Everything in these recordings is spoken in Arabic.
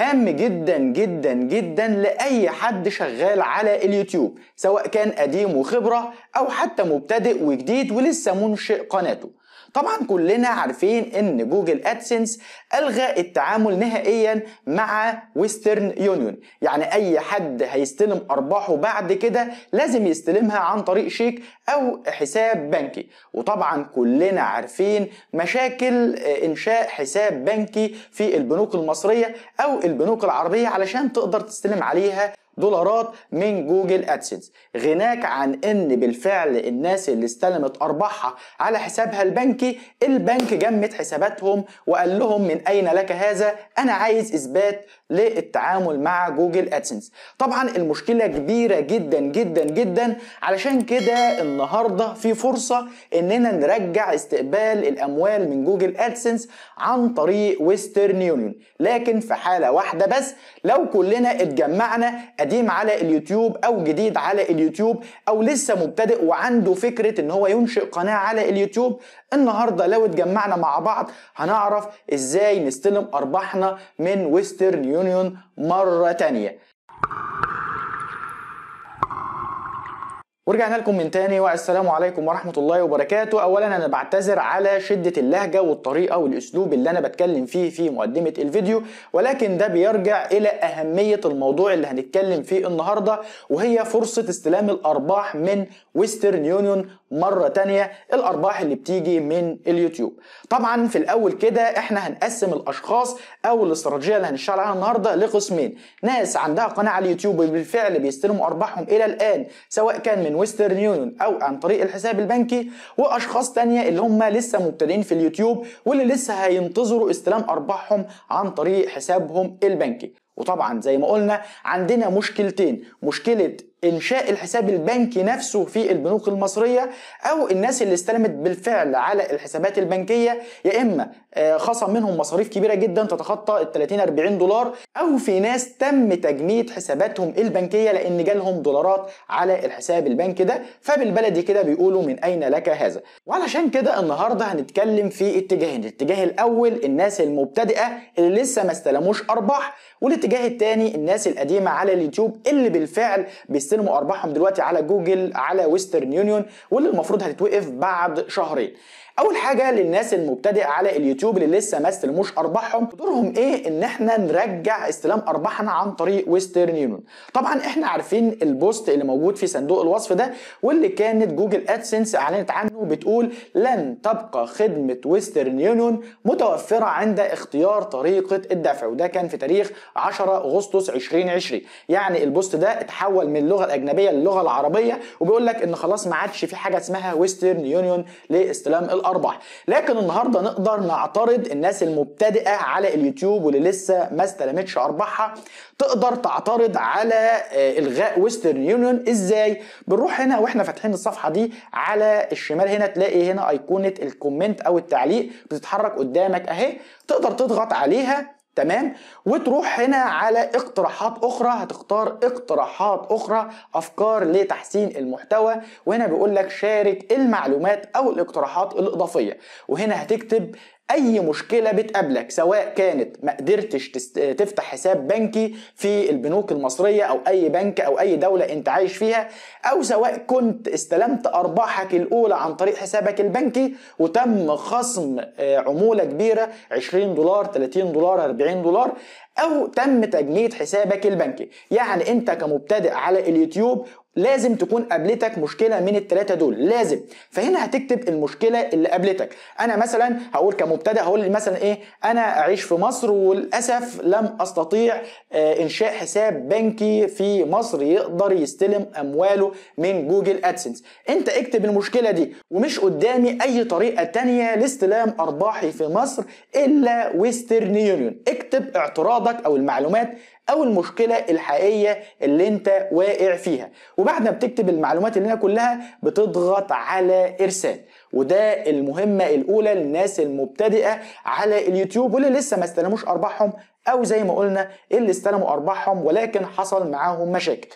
هام جدا جدا جدا لأي حد شغال على اليوتيوب سواء كان قديم وخبرة أو حتى مبتدئ وجديد ولسه منشئ قناته طبعا كلنا عارفين ان جوجل ادسنس الغى التعامل نهائيا مع ويسترن يونيون يعني اي حد هيستلم ارباحه بعد كده لازم يستلمها عن طريق شيك او حساب بنكي وطبعا كلنا عارفين مشاكل آه، انشاء حساب بنكي في البنوك المصريه او البنوك العربيه علشان تقدر تستلم عليها دولارات من جوجل ادسنس غناك عن ان بالفعل الناس اللي استلمت ارباحها على حسابها البنكي البنك جمد حساباتهم وقال لهم من اين لك هذا انا عايز اثبات للتعامل مع جوجل ادسنس طبعا المشكله كبيره جدا جدا جدا علشان كده النهارده في فرصه اننا نرجع استقبال الاموال من جوجل ادسنس عن طريق ويسترن يونيون لكن في حاله واحده بس لو كلنا اتجمعنا قديم على اليوتيوب او جديد على اليوتيوب او لسه مبتدئ وعنده فكره ان هو ينشئ قناه على اليوتيوب النهارده لو اتجمعنا مع بعض هنعرف ازاي نستلم ارباحنا من ويسترن يونيون مره تانيه ورجعنا لكم من تاني والسلام عليكم ورحمه الله وبركاته اولا انا بعتذر على شده اللهجه والطريقه والاسلوب اللي انا بتكلم فيه في مقدمه الفيديو ولكن ده بيرجع الى اهميه الموضوع اللي هنتكلم فيه النهارده وهي فرصه استلام الارباح من ويسترن يونيون مره تانية الارباح اللي بتيجي من اليوتيوب طبعا في الاول كده احنا هنقسم الاشخاص او الاستراتيجيه اللي هنشتغل عليها النهارده لقسمين ناس عندها قناه على اليوتيوب وبالفعل بيستلموا ارباحهم الى الان سواء كان من ويسترن يونيون او عن طريق الحساب البنكي واشخاص تانية اللي هم لسه مبتدئين في اليوتيوب واللي لسه هينتظروا استلام ارباحهم عن طريق حسابهم البنكي وطبعا زي ما قلنا عندنا مشكلتين مشكله انشاء الحساب البنكي نفسه في البنوك المصريه او الناس اللي استلمت بالفعل على الحسابات البنكيه يا اما آه، خصم منهم مصاريف كبيره جدا تتخطى ال 30 40 دولار او في ناس تم تجميد حساباتهم البنكيه لان جالهم دولارات على الحساب البنكي ده فبالبلدي كده بيقولوا من اين لك هذا وعلشان كده النهارده هنتكلم في اتجاهين الاتجاه الاول الناس المبتدئه اللي لسه ما استلموش ارباح والاتجاه الثاني الناس القديمه على اليوتيوب اللي بالفعل بيست بيستلموا ارباحهم دلوقتي على جوجل على ويسترن يونيون واللي المفروض هتتوقف بعد شهرين اول حاجه للناس المبتدئه على اليوتيوب اللي لسه ما استلموش ارباحهم دورهم ايه ان احنا نرجع استلام ارباحنا عن طريق ويسترن يونيون طبعا احنا عارفين البوست اللي موجود في صندوق الوصف ده واللي كانت جوجل ادسنس اعلنت عنه بتقول لن تبقى خدمه ويسترن يونيون متوفره عند اختيار طريقه الدفع وده كان في تاريخ 10 اغسطس 2020 يعني البوست ده اتحول من اللغه الاجنبيه للغه العربيه وبيقول لك ان خلاص ما عادش في حاجه اسمها ويسترن يونيون لاستلام الارباح اربح لكن النهارده نقدر نعترض الناس المبتدئه على اليوتيوب واللي لسه ما استلمتش ارباحها تقدر تعترض على آه، الغاء ويسترن يونيون ازاي بنروح هنا واحنا فاتحين الصفحه دي على الشمال هنا تلاقي هنا ايقونه الكومنت او التعليق بتتحرك قدامك اهي تقدر تضغط عليها تمام وتروح هنا على اقتراحات اخرى هتختار اقتراحات اخرى افكار لتحسين المحتوى وهنا بيقول لك شارك المعلومات او الاقتراحات الاضافيه وهنا هتكتب اي مشكله بتقابلك سواء كانت ما قدرتش تفتح حساب بنكي في البنوك المصريه او اي بنك او اي دوله انت عايش فيها او سواء كنت استلمت ارباحك الاولى عن طريق حسابك البنكي وتم خصم آه، عموله كبيره 20 دولار 30 دولار 40 دولار او تم تجميد حسابك البنكي يعني انت كمبتدئ على اليوتيوب لازم تكون قابلتك مشكله من الثلاثه دول لازم فهنا هتكتب المشكله اللي قابلتك انا مثلا هقول كمبتدئ هقول مثلا ايه انا اعيش في مصر وللاسف لم استطيع آه، انشاء حساب بنكي في مصر يقدر يستلم امواله من جوجل ادسنس انت اكتب المشكله دي ومش قدامي اي طريقه تانية لاستلام ارباحي في مصر الا ويسترن يونيون اكتب اعتراضك النقط او المعلومات او المشكله الحقيقيه اللي انت واقع فيها وبعد ما بتكتب المعلومات اللي هنا كلها بتضغط على ارسال وده المهمه الاولى للناس المبتدئه على اليوتيوب واللي لسه ما استلموش ارباحهم او زي ما قلنا اللي استلموا ارباحهم ولكن حصل معاهم مشاكل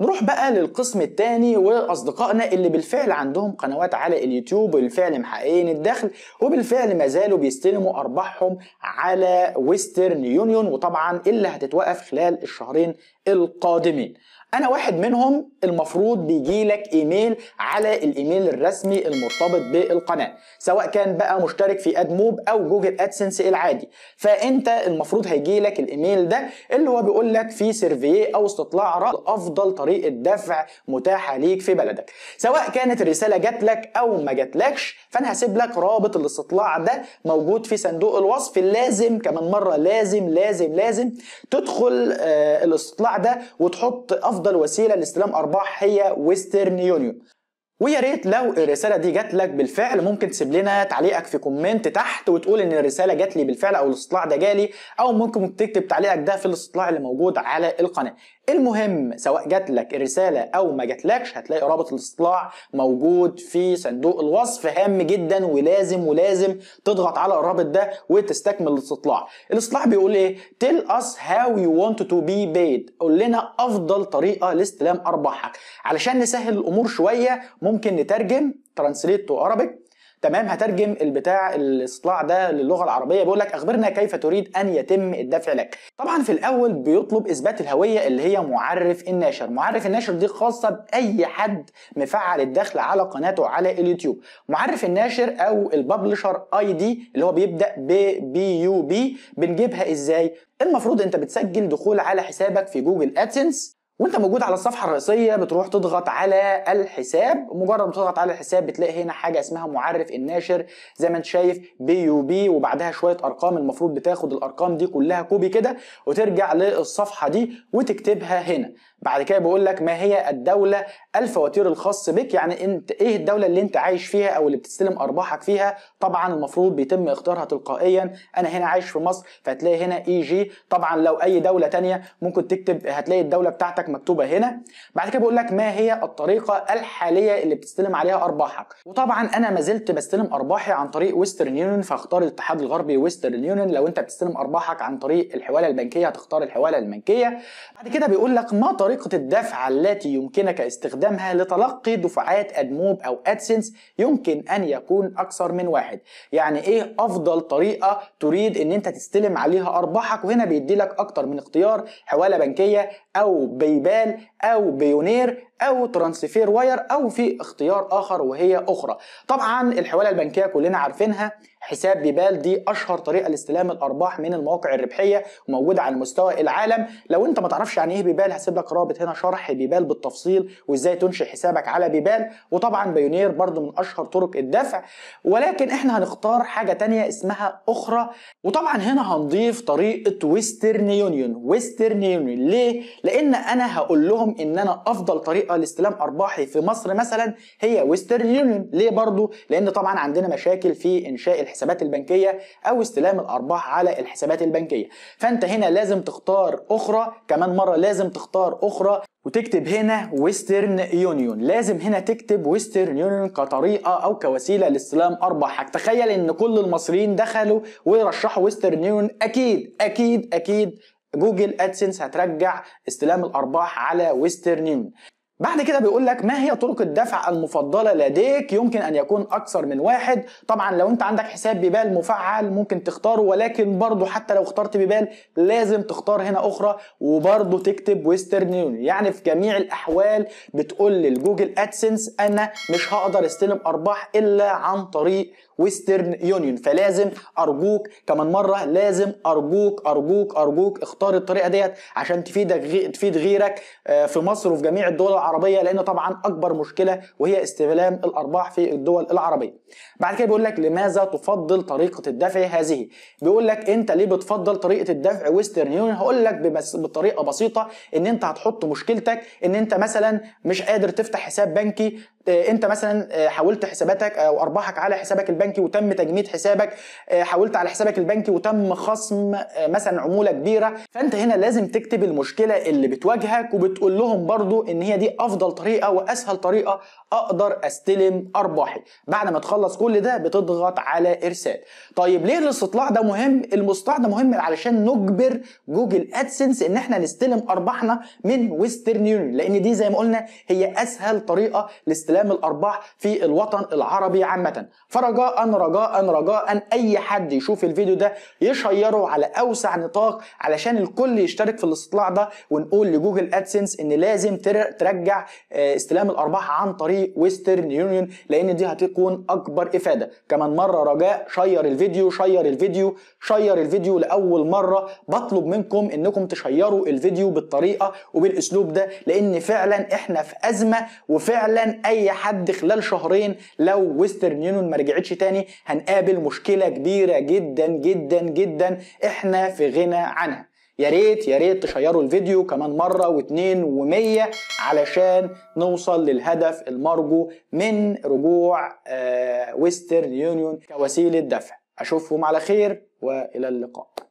نروح بقى للقسم الثاني واصدقائنا اللي بالفعل عندهم قنوات على اليوتيوب وبالفعل محققين الدخل وبالفعل ما زالوا بيستلموا ارباحهم على ويسترن يونيون وطبعا اللي هتتوقف خلال الشهرين القادمين انا واحد منهم المفروض بيجي لك ايميل على الايميل الرسمي المرتبط بالقناه سواء كان بقى مشترك في ادموب او جوجل ادسنس العادي فانت المفروض هيجي لك الايميل ده اللي هو بيقول لك في سيرفي او استطلاع راي افضل طريقه طريقه دفع متاحه ليك في بلدك سواء كانت الرساله جات لك او ما جاتلكش فانا هسيب لك رابط الاستطلاع ده موجود في صندوق الوصف لازم كمان مره لازم لازم لازم تدخل آه الاستطلاع ده وتحط افضل وسيله لاستلام ارباح هي ويسترن يونيون ويا ريت لو الرساله دي جات لك بالفعل ممكن تسيب لنا تعليقك في كومنت تحت وتقول ان الرساله جات لي بالفعل او الاستطلاع ده جالي او ممكن تكتب تعليقك ده في الاستطلاع اللي موجود على القناه المهم سواء جات لك الرسالة أو ما جاتلكش هتلاقي رابط الاستطلاع موجود في صندوق الوصف هام جدا ولازم ولازم تضغط على الرابط ده وتستكمل الاستطلاع الاستطلاع بيقول ايه tell us how you want to be paid قول لنا أفضل طريقة لاستلام أرباحك علشان نسهل الأمور شوية ممكن نترجم ترانسليت تو Arabic تمام هترجم البتاع الاصطلاع ده للغه العربيه بيقول لك اخبرنا كيف تريد ان يتم الدفع لك طبعا في الاول بيطلب اثبات الهويه اللي هي معرف الناشر معرف الناشر دي خاصه باي حد مفعل الدخل على قناته على اليوتيوب معرف الناشر او الببلشر اي دي اللي هو بيبدا ب بي يو بي بنجيبها ازاي المفروض انت بتسجل دخول على حسابك في جوجل ادسنس وانت موجود على الصفحه الرئيسيه بتروح تضغط على الحساب مجرد ما تضغط على الحساب بتلاقي هنا حاجه اسمها معرف الناشر زي ما انت شايف بي يو بي وبعدها شويه ارقام المفروض بتاخد الارقام دي كلها كوبي كده وترجع للصفحه دي وتكتبها هنا بعد كده بيقول لك ما هي الدوله الفواتير الخاص بك يعني انت ايه الدوله اللي انت عايش فيها او اللي بتستلم ارباحك فيها طبعا المفروض بيتم اختيارها تلقائيا انا هنا عايش في مصر فهتلاقي هنا اي جي طبعا لو اي دوله تانية ممكن تكتب هتلاقي الدوله بتاعتك مكتوبه هنا بعد كده بيقول لك ما هي الطريقه الحاليه اللي بتستلم عليها ارباحك وطبعا انا ما زلت بستلم ارباحي عن طريق ويسترن يونيون فاختار الاتحاد الغربي ويسترن يونيون لو انت بتستلم ارباحك عن طريق الحواله البنكيه هتختار الحواله البنكيه بعد كده بيقول لك ما طريقه الدفع التي يمكنك استخدامها لتلقي دفعات ادموب او ادسنس يمكن ان يكون اكثر من واحد واحد يعني ايه افضل طريقه تريد ان انت تستلم عليها ارباحك وهنا بيدي لك اكتر من اختيار حواله بنكيه او بيبال او بيونير او ترانسفير واير او في اختيار اخر وهي اخرى طبعا الحواله البنكيه كلنا عارفينها حساب بيبال دي اشهر طريقه لاستلام الارباح من المواقع الربحيه وموجوده على مستوى العالم لو انت ما تعرفش يعني ايه بيبال هسيب لك رابط هنا شرح بيبال بالتفصيل وازاي تنشئ حسابك على بيبال وطبعا بايونير برضو من اشهر طرق الدفع ولكن احنا هنختار حاجه تانية اسمها اخرى وطبعا هنا هنضيف طريقه ويسترن يونيون ويسترن يونيون ليه لان انا هقول لهم ان انا افضل طريقه لاستلام ارباحي في مصر مثلا هي ويسترن يونيون ليه برضو لان طبعا عندنا مشاكل في انشاء الحسابات البنكيه او استلام الارباح على الحسابات البنكيه فانت هنا لازم تختار اخرى كمان مره لازم تختار اخرى وتكتب هنا ويسترن يونيون لازم هنا تكتب ويسترن يونيون كطريقه او كوسيله لاستلام ارباحك تخيل ان كل المصريين دخلوا ورشحوا ويسترن يونيون اكيد اكيد اكيد جوجل ادسنس هترجع استلام الارباح على ويسترن يونيون بعد كده بيقول لك ما هي طرق الدفع المفضله لديك يمكن ان يكون اكثر من واحد طبعا لو انت عندك حساب بيبال مفعل ممكن تختاره ولكن برضه حتى لو اخترت بيبال لازم تختار هنا اخرى وبرضه تكتب ويسترن يونيون يعني في جميع الاحوال بتقول للجوجل ادسنس انا مش هقدر استلم ارباح الا عن طريق ويسترن يونيون فلازم ارجوك كمان مره لازم ارجوك ارجوك ارجوك اختار الطريقه ديت عشان تفيدك تفيد غيرك آه، في مصر وفي جميع الدول العربيه لان طبعا اكبر مشكله وهي استلام الارباح في الدول العربيه بعد كده بيقول لك لماذا تفضل طريقه الدفع هذه بيقول لك انت ليه بتفضل طريقه الدفع ويسترن يونيون هقول لك بطريقه بسيطه ان انت هتحط مشكلتك ان انت مثلا مش قادر تفتح حساب بنكي آه، انت مثلا آه، حولت حساباتك او ارباحك على حسابك البنكي وتم تجميد حسابك آه، حولت على حسابك البنكي وتم خصم مثلا عموله كبيره فانت هنا لازم تكتب المشكله اللي بتواجهك وبتقول لهم برضو ان هي دي افضل طريقه واسهل طريقه اقدر استلم ارباحي بعد ما تخلص كل ده بتضغط على ارسال طيب ليه الاستطلاع ده مهم المستطلع ده مهم علشان نجبر جوجل ادسنس ان احنا نستلم ارباحنا من ويسترن يونيون لان دي زي ما قلنا هي اسهل طريقه لاستلام استلام الارباح في الوطن العربي عامه فرجاء رجاء رجاء اي حد يشوف الفيديو ده يشيره على اوسع نطاق علشان الكل يشترك في الاستطلاع ده ونقول لجوجل ادسنس ان لازم ترجع آه، استلام الارباح عن طريق ويسترن يونيون لان دي هتكون اكبر افاده كمان مره رجاء شير الفيديو شير الفيديو شير الفيديو لاول مره بطلب منكم انكم تشيروا الفيديو بالطريقه وبالاسلوب ده لان فعلا احنا في ازمه وفعلا اي اي حد خلال شهرين لو ويسترن يونيون ما رجعتش تاني هنقابل مشكله كبيره جدا جدا جدا احنا في غنى عنها يا ريت يا ريت تشيروا الفيديو كمان مرة واتنين ومية علشان نوصل للهدف المرجو من رجوع آه ويسترن يونيون كوسيلة دفع أشوفكم على خير وإلى اللقاء